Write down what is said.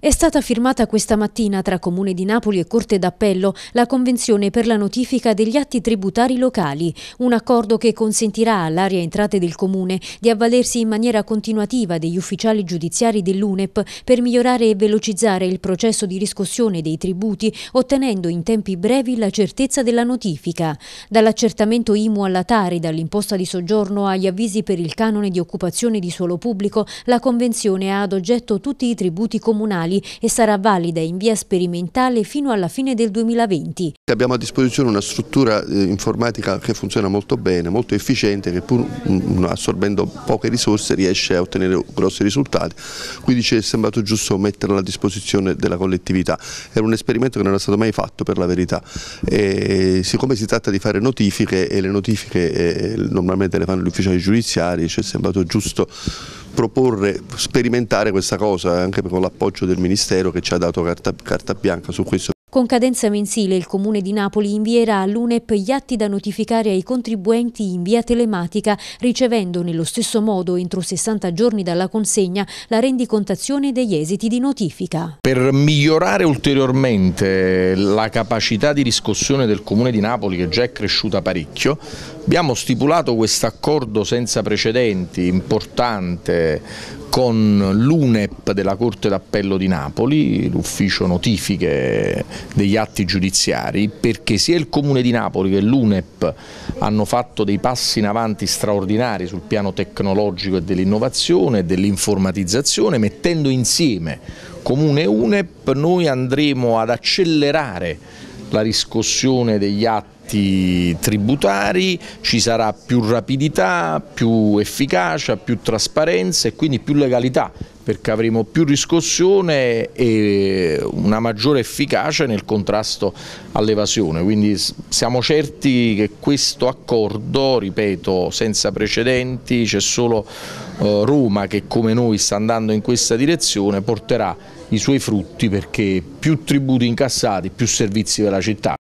È stata firmata questa mattina tra Comune di Napoli e Corte d'Appello la Convenzione per la notifica degli atti tributari locali, un accordo che consentirà all'area entrate del Comune di avvalersi in maniera continuativa degli ufficiali giudiziari dell'UNEP per migliorare e velocizzare il processo di riscossione dei tributi, ottenendo in tempi brevi la certezza della notifica. Dall'accertamento IMU alla Tari, dall'imposta di soggiorno agli avvisi per il canone di occupazione di suolo pubblico, la Convenzione ha ad oggetto tutti i tributi comunali regionali e sarà valida in via sperimentale fino alla fine del 2020. Abbiamo a disposizione una struttura eh, informatica che funziona molto bene, molto efficiente, che pur mm, mm, assorbendo poche risorse riesce a ottenere grossi risultati, quindi ci è sembrato giusto metterla a disposizione della collettività. Era un esperimento che non era stato mai fatto per la verità e siccome si tratta di fare notifiche e le notifiche eh, normalmente le fanno gli ufficiali giudiziari, ci è sembrato giusto proporre, sperimentare questa cosa eh, anche con l'appoggio del Ministero che ci ha dato carta, carta bianca su questo. Con cadenza mensile il Comune di Napoli invierà all'UNEP gli atti da notificare ai contribuenti in via telematica, ricevendo nello stesso modo entro 60 giorni dalla consegna la rendicontazione degli esiti di notifica. Per migliorare ulteriormente la capacità di riscossione del Comune di Napoli, che già è cresciuta parecchio, abbiamo stipulato questo accordo senza precedenti, importante, con l'UNEP della Corte d'Appello di Napoli, l'ufficio notifiche degli atti giudiziari perché sia il Comune di Napoli che l'UNEP hanno fatto dei passi in avanti straordinari sul piano tecnologico e dell'innovazione e dell'informatizzazione mettendo insieme Comune e UNEP noi andremo ad accelerare la riscossione degli atti tributari, ci sarà più rapidità, più efficacia, più trasparenza e quindi più legalità perché avremo più riscossione e una maggiore efficacia nel contrasto all'evasione, quindi siamo certi che questo accordo, ripeto, senza precedenti, c'è solo eh, Roma che come noi sta andando in questa direzione, porterà i suoi frutti perché più tributi incassati, più servizi per la città.